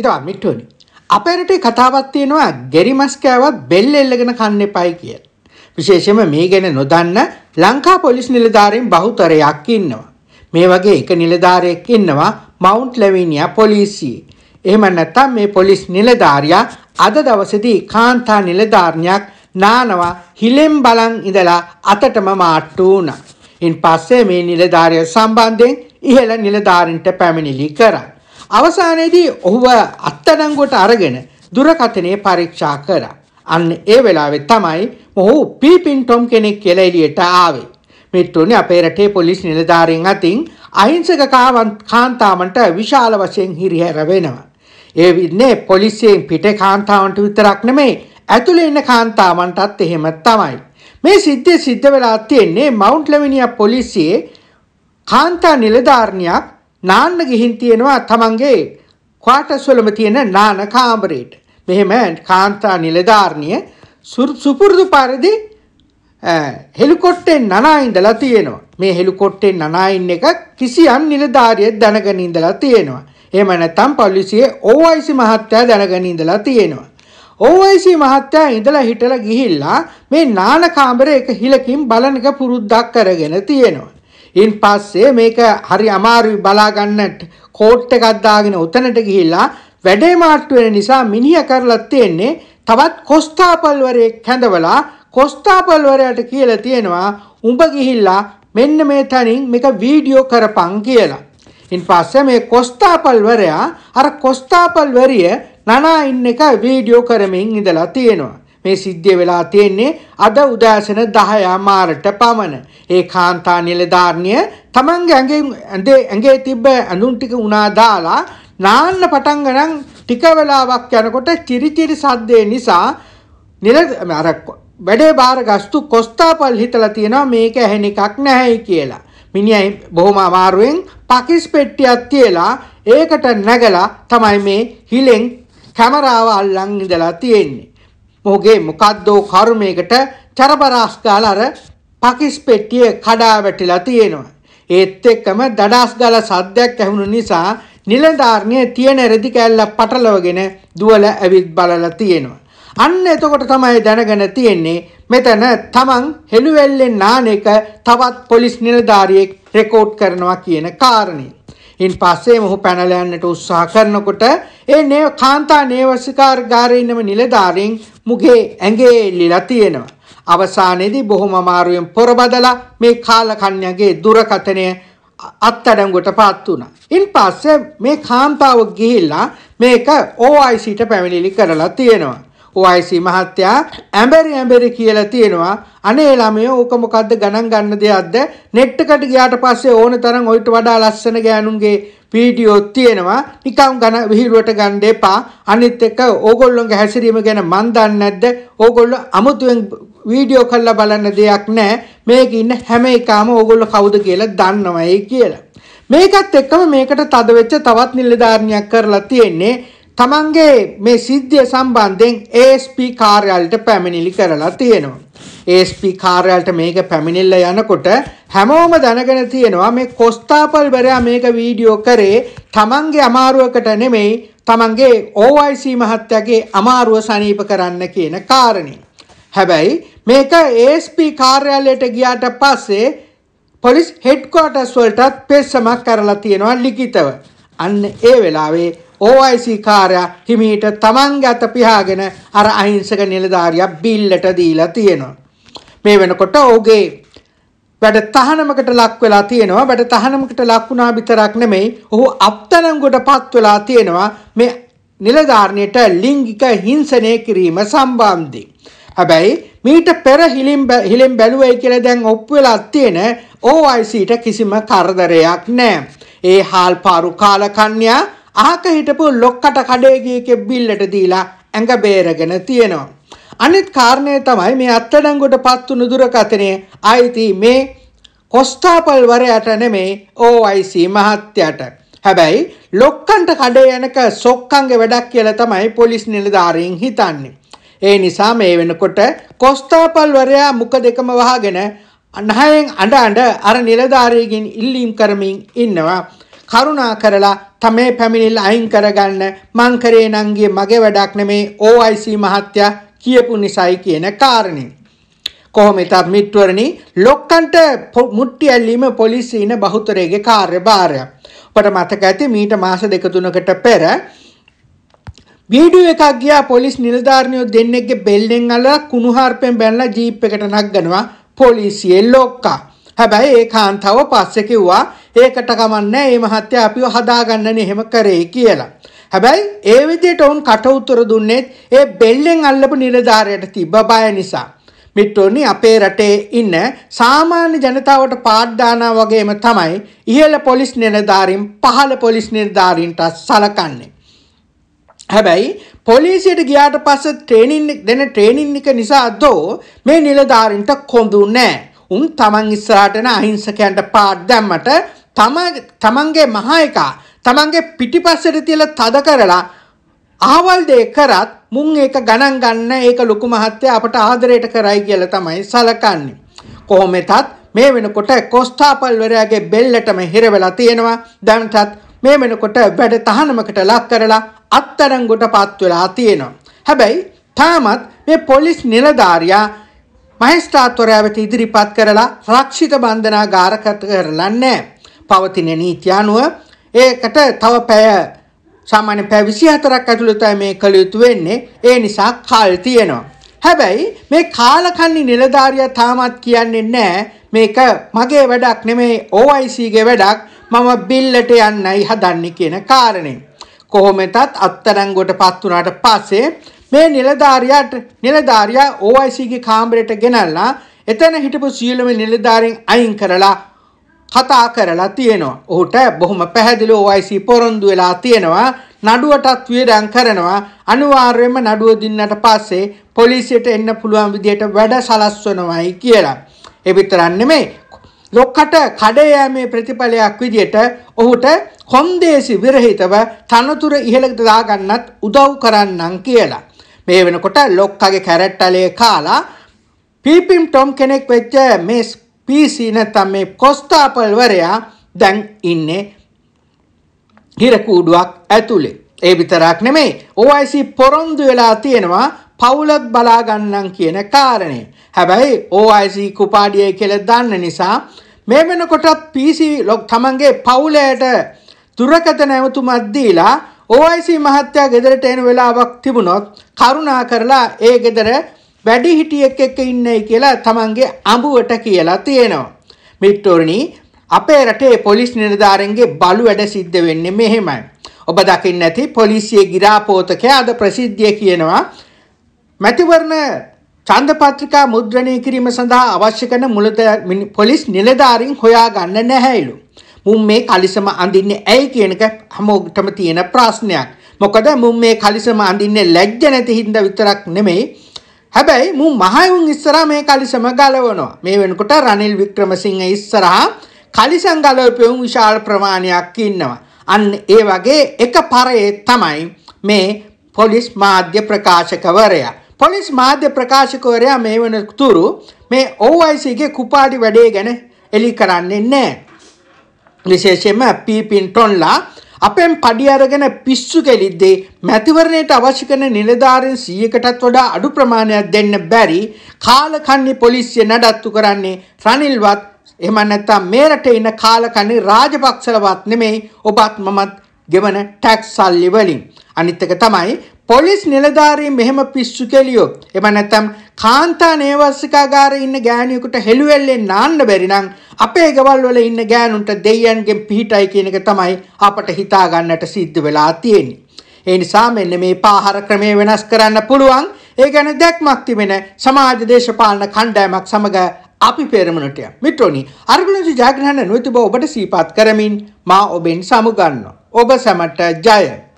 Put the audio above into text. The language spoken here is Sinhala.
ඉතාවත් මිට්ටුවනි අපේ රටේ කතාවක් තියෙනවා ගෙරි මස් කෑවත් බෙල්ල එල්ලගෙන කන්න එපයි කිය. විශේෂයෙන්ම මේ ගැන නොදන්න ලංකා පොලිස් නිලධාරීන් බහුතරයක් ඉන්නවා. මේ වගේ එක නිලධාරියෙක් ඉන්නවා මවුන්ට් ලැවිනියා පොලිසියේ. එහෙම නැත්නම් මේ පොලිස් නිලධාරියා අද දවසේදී කාන්තා නිලධාරියක් නානවා හිලෙන් බලන් ඉඳලා අතටම මාට්ටු වුණා. ඉන් පස්සේ මේ නිලධාරිය සම්බන්ධයෙන් ඉහළ නිලධාරින්ට පැමිණිලි කරා. අවසානයේදී ඔහුව අත්අඩංගුවට අරගෙන දුරකථනය පරීක්ෂා කරා. අන්න ඒ වෙලාවේ තමයි මොහු පීපින් ටොම් කෙනෙක් කියලා එළියට ආවේ. මිත්‍රුනි අපේ රටේ පොලිස් නිලධාරීන් අතින් අහිංසක කාන්තාවන්ට විශාල වශයෙන් හිරිහැර වෙනවා. ඒ වින්නේ පොලිසියෙන් පිටේ කාන්තාවන්ට විතරක් නෙමෙයි ඇතුළේ ඉන්න කාන්තාවන්ටත් එහෙම තමයි. මේ සිද්ධිය සිද්ධ වෙලා තියෙන්නේ මවුන්ට් ලැවිනියා පොලිසියේ කාන්තා නිලධාරිණියක් නාන්න ගිහින් තියෙනවා තමන්ගේ ක්වාටස්වලම තියෙන නාන කාමරේට. මෙහෙම කාන්තා නිලධාරණිය සුපුරුදු පරිදි හෙලිකොට්ටෙන් නනා ඉඳලා තියෙනවා. මේ හෙලිකොට්ටෙන් නනා ඉන්න එක කිසියම් නිලධාරියෙක් දැනගෙන ඉඳලා තියෙනවා. එහෙම නැත්නම් පොලිසියේ OIC මහත්තයා දැනගෙන ඉඳලා තියෙනවා. OIC මහත්තයා ඉඳලා හිටලා ගිහිල්ලා මේ නාන කාමරේ එක හිලකින් බලන එක පුරුද්දක් කරගෙන තියෙනවා. ඉන් පස්සේ මේක හරි අමාරුයි බලා ගන්නට කෝට් එකක් දාගෙන උතනට ගිහිල්ලා වැඩේ මාට්ටු වෙන නිසා මිනිහ කරලා තියෙන්නේ තවත් කොස්තාපල්වරයෙක් හැඳවලා කොස්තාපල්වරයාට කියලා තියෙනවා උඹ ගිහිල්ලා මෙන්න මේ තනින් මේක වීඩියෝ කරපන් කියලා. ඉන් පස්සේ මේ කොස්තාපල්වරයා අර කොස්තාපල්වරිය නනා ඉන්න එක වීඩියෝ කරමින් ඉඳලා තියෙනවා. මේ සිද්ධිය වෙලා තියෙන්නේ අද උදෑසන 10 මාරට පමණ. ඒ කාන්තා නිලධාරිණිය තමන්ගේ ඇඟේ ඇඟේ තිබ්බ ඇඳුම් ටික උනා දාලා නාන්න පටන් ගනන් ටික වෙලාවක් යනකොට චිරිචිරි සද්දේ නිසා නිල අර වැඩේ බාරගස්තු කොස්තාපල් හිතලා තියෙනවා මේක ඇහෙන එකක් නැහැයි කියලා. මිනිහයි බොහොම අමාරුවෙන් පකිස් පෙට්ටියක් තියලා ඒකට නැගලා තමයි මේ හිලෙන් කැමරාව අල්ලන් ඉඳලා තියෙන්නේ. මොහුගේ මොකද්දෝ කර්මයකට චරබරාස් ගාලා අර පකිස් පෙට්ටිය කඩා වැටිලා තියෙනවා. ඒත් එක්කම දඩාස් ගාලා සද්දයක් ඇහුණු නිසා නිලධාරිණිය තියෙන රෙදි කෑල්ල පටලවගෙන දුවල ඇවිත් බලලා තියෙනවා. අන්න එතකොට තමයි දැනගෙන තියෙන්නේ මෙතන තමන් හෙළුවෙල්ලෙන් නාන එක තවත් පොලිස් නිලධාරියෙක් රෙකෝඩ් කරනවා කියන කාරණේ. ඉන් පස්සේ මොහු පැනල යන්නට උත්සාහ කරනකොට ඒ නේ කාන්තා නේවසිකාර්ගාරයේ ඉන්නම නිලධාරීන් මුගේ ඇඟේ එල්ලලා තියෙනවා. අවසානයේදී බොහොම අමාරුවෙන් පොරබදලා මේ කාලකන්‍යගේ දුරකථනය අත්අඩංගුවට පත් වුණා. ඉන් පස්සේ මේ කාන්තාව ගිහිල්ලා මේක OIC ට පැමිණිලි කරලා තියෙනවා. OIC මහත්තයා ඇඹරි ඇඹරි කියලා තියෙනවා අනේ ළමය ඕක මොකද්ද ගණන් ගන්න දෙයක්ද net එකට ගියාට පස්සේ ඕන තරම් ඔයිට වඩා ලස්සන ගෑනුන්ගේ වීඩියෝත් තියෙනවා නිකම් ගණ විහිළුවට ගන්න එපා අනිත් එක ඕගොල්ලොන්ගේ හැසිරීම ගැන මන් දන්නේ නැද්ද ඕගොල්ලෝ අමුතුවෙන් වීඩියෝ කරලා බලන්න දෙයක් නැහැ මේක ඉන්න හැම එකාම ඕගොල්ලෝ කවුද කියලා දන්නවයි කියලා මේකත් එක්කම මේකට තද වෙච්ච තවත් නිලධාරණයක් කරලා තියෙන්නේ තමන්ගේ මේ සිද්ධිය සම්බන්ධයෙන් ASP කාර්යාලයට පැමිණිලි කරලා තියෙනවා. ASP කාර්යාලයට මේක පැමිණිල්ල යනකොට හැමෝම දැනගෙන තියෙනවා මේ කොස්තාපල්වරයා මේක වීඩියෝ කරේ තමන්ගේ අමාරුවකට නෙමෙයි තමන්ගේ OIC මහත්තයාගේ අමාරුව සනීප කරන්න කියන කාරණේ. හැබැයි මේක ASP කාර්යාලයට ගියාට පස්සේ පොලිස් හෙඩ්කෝටර්ස් වලටත් පෙස්සමක් කරලා තියෙනවා ලිඛිතව. අන්න ඒ වෙලාවේ OIC කාර්යා හිමීට තමන්ගේ අත පියාගෙන අර අහිංසක නිලධාරියා බිල්ලට දීලා තියෙනවා. මේ වෙනකොට ඔහුගේ වැඩ තහනමකට ලක් වෙලා තියෙනවා වැඩ තහනමකට ලක් වුණා විතරක් නෙමෙයි ඔහු අත්අඩංගුවටපත් වෙලා තියෙනවා මේ නිලධාරිණයට ලිංගික හිංසනය කිරීම සම්බන්ධයෙන්. හැබැයි මීට පෙර හිලින් හිලින් බැලුවයි කියලා දැන් ඔප්පු වෙලා තියෙන OIC ට කිසිම කරදරයක් නැහැ. ඒ හාල්පාරු කාලකන්‍යා අහක හිටපු ලොක්කට කඩේගියකෙ බිල්ලට දීලා ඇඟ බේරගෙන තියෙනවා. අනිත් කාරණය තමයි මේ අත්තඩංගොට පත්තු නුදුරකතනය අයිති මේ කොස්ථාපල්වරයට නෙමේ ඕයිC මහත්්‍යයට. හැබැයි ලොක්කන්ට කඩේ යනක සොක්කන්ගේ වැඩක් කියල තමයි පොලිස් නිලධාරීන් හිතන්නේ. ඒ නිසා මේ වෙනකොට කොස්ථාපල්වරයා මුක දෙකම වහගෙන අනහයෙන් අඩ අඩ අර නිලධාරීගෙන් ඉල්ලීම් කරමින් ඉන්නවා. කරුණා කරලා තමේ පැමිණිල්ල අයින් කරගන්න මං කරේ නම් ගියේ මගේ වැඩක් නෙමේ OIC මහත්තයා කියපු නිසයි කියන කාරණේ. කොහොම ඉතත් මිත්වරණි ලොක්කන්ට මුට්ටි ඇල්ලීම පොලිසිය ඉන බහුතරයේ කාර්යභාරය. ඔබට මතක ඇති මීට මාස දෙක තුනකට පෙර වීඩියෝ එකක් ගියා පොලිස් නිලධාරියෝ දෙන්නෙක්ගේ බෙල්ලෙන් අල්ලලා කුණුහarpෙන් බැනලා ජීප් එකට නගනවා පොලිසියේ ලොක්කා. හැබැයි ඒ කාන්තාව පස්සේ කිව්වා ඒකට කමන්නේ මේ මහත්තයා අපිව හදාගන්නනේ එහෙම කරේ කියලා. හැබැයි ඒ විදිහට වුන් කට උතර දුන්නේත් ඒ බෙල්ලෙන් අල්ලපු නිලධාරියට තිබ්බ බය නිසා. මිත්‍රෝනි අපේ රටේ ඉන්න සාමාන්‍ය ජනතාවට පාඩ්ඩානා වගේම තමයි ඉහළ පොලිස් නිලධාරීන් පහළ පොලිස් නිලධාරීන්ට සලකන්නේ. හැබැයි පොලිසියට ගියාට පස්ස ට්‍රේනින් දෙන ට්‍රේනින් එක නිසා දෝ මේ නිලධාරින්ට කොඳු නෑ. උන් තමන් ඉස්සරහටන අහිංසකයන්ට පාඩ් දැම්මට තම තමන්ගේ මහායකා තමන්ගේ පිටිපස්සට තියලා තද කරලා ආවල් දේ කරත් මුන් ඒක ගණන් ගන්න ඒක ලොකු මහත්තයා අපට ආදරයට කරයි කියලා තමයි සලකන්නේ. කොහොමෙතත් මේ වෙනකොට කොස්තාපල්වරයාගේ බෙල්ලටම හිර වෙලා තියෙනවා. දැන්ටත් මේ වෙනකොට වැඩ තහනමකට ලක් කරලා අත්තරංගුට පත් වෙලා තියෙනවා. හැබැයි තාමත් මේ පොලිස් නිලධාරියා මහේස්ත්‍රාත්වරයා වෙත ඉදිරිපත් කරලා රක්ෂිත බන්ධනාගාරගත කරලා නැහැ. පවතින නීති අනුව ඒකට තව පැය සාමාන්‍ය පැය 24ක් ඇතුළත මේ කළ යුතු වෙන්නේ ඒ නිසා කාල තියෙනවා. හැබැයි මේ කාලකන්ණි නිලධාරියා තාමත් කියන්නේ නැහැ මේක මගේ වැඩක් නෙමෙයි OIC ගේ වැඩක් මම බිල්ලට යන්නයි හදන්නේ කියන කාරණේ. කොහොමදත් අත්තරංගුවටපත් වුණාට පස්සේ මේ නිලධාරියාට නිලධාරියා OIC ගේ කාමරයට ගෙනල්ලා එතන හිටපු සියලුම නිලධාරීන් අයින් කරලා කතා කරලා තියෙනවා. ඔහුට බොහොම පැහැදිලි OIC පොරොන්දු වෙලා තියෙනවා. නඩුවටත් වියදම් කරනවා. අනිවාර්යයෙන්ම නඩුව දින්නට පස්සේ පොලිසියට එන්න පුළුවන් විදියට වැඩ සලස්වනවායි කියලා. ඒ විතරක් නෙමෙයි. ලොක්කට කඩේ යෑමේ ප්‍රතිඵලයක් විදියට ඔහුට කොන්දේසි විරහිතව තනතුර ඉහළට දාගන්නත් උදව් කරන්නම් කියලා. මේ වෙනකොට ලොක්කගේ කැරට්ටලේ කාලා පීපිම් ටොම් කෙනෙක් වෙච්ච මේ PC නැත්තම් මේ කොස්තාපල්වරයා දැන් ඉන්නේ හිරකූඩුවක් ඇතුලේ. ඒ විතරක් නෙමෙයි OIC පොරොන්දු වෙලා තියෙනවා පවුලත් බලාගන්නම් කියන කාරණය. හැබැයි OIC කුපාඩිය කියල දන්න නිසා මේ වෙනකොටත් පිසි ලොක් තමන්ගේ පවුලයට දුරකත නැවතුමත් දීලා OIC මහත්තයා ගෙදරට එන වෙලාවක් තිබුණොත් කරුණා කරලා ඒ ගෙදර වැඩිහිටියෙක් එක්ක ඉන්නයි කියලා තමන්ගේ අඹුවට කියලා තියෙනවා. මිත්‍රෝනි අපේ රටේ පොලිස් නිලධාරීන්ගේ බලු වැඩ සිද්ධ වෙන්නේ මෙහෙමයි. ඔබ දකින්න ඇති පොලිසියේ ගිරාපෝතකයා අද ප්‍රසිද්ධිය කියනවා මැතිවරණ ඡන්ද පත්‍රිකා මුද්‍රණය කිරීම සඳහා අවශ්‍ය කරන මුලද පොලිස් නිලධාරීන් හොයා ගන්න නැහැයිලු. මුන් මේ කලිසම අඳින්නේ ඇයි කියන එක හැමෝටම තියෙන ප්‍රශ්නයක්. මොකද මුන් මේ කලිසම අඳින්නේ ලැජ්ජ නැති හින්දා විතරක් නෙමෙයි හැබැයි මු මහයුන් ඉස්සරහා මේ කලිසම ගලවනවා. මේ වෙනකොට රනිල් වික්‍රමසිංහ ඉස්සරහා කලිසම් ගලවපෙවුන් විශාල ප්‍රමාණයක් ඉන්නවා. අන්න ඒ වගේ එක පරයේ තමයි මේ පොලිස් මාධ්‍ය ප්‍රකාශකවරයා. පොලිස් මාධ්‍ය ප්‍රකාශකවරයා මේ වෙනතුරු මේ OICගේ කුපාඩි වැඩේ ගැන එලි කරන්නේ නැහැ. විශේෂයෙන්ම පීපින් ටොන්ලා අපෙන් පඩි අරගෙන පිස්සු කෙලිද්දී මැතිවරණයට අවශ්‍ය කරන නිලධාරීන් 100කටත් වඩා අඩු ප්‍රමාණයක් දෙන්න බැරි කාලකන්ණි පොලිසිය නඩත්තු කරන්නේ රනිල්වත් එහෙම නැත්නම් මේ රටේ ඉන්න කාලකන්ණි රාජපක්ෂලවත් නෙමෙයි ඔබත් මමත් ගෙවන ටැක්ස් සල්ලි වලින් අනිත් එක තමයි පොලිස් නිලධාරීන් මෙහෙම පිස්සු කෙලියෝ එහෙම නැත්නම් කාන්තා නේවස්සිකාගාරේ ඉන්න ගෑණියෙකුට හෙළුවෙල්ලෙන් නාන්න බැරි නම් අපේ ගෙවල් වල ඉන්න ගෑනුන්ට දෙයයන්ගෙන් පිහිටයි කියන එක තමයි අපට හිතා ගන්නට සිද්ධ වෙලා තියෙන්නේ. ඒ නිසා මෙන්න මේ පාහර ක්‍රමය වෙනස් කරන්න පුළුවන්. ඒ ගැන දැක්මක් තිබෙන සමාජ දේශපාලන කණ්ඩායමක් සමග අපි පෙරමුණට යමු. මිත්‍රෝනි, අ르ගලන්සි ජයග්‍රහණ නොතිබ ඔබට සීපත් කරමින් මා ඔබෙන් සමුගන්නවා. ඔබ සැමට ජය.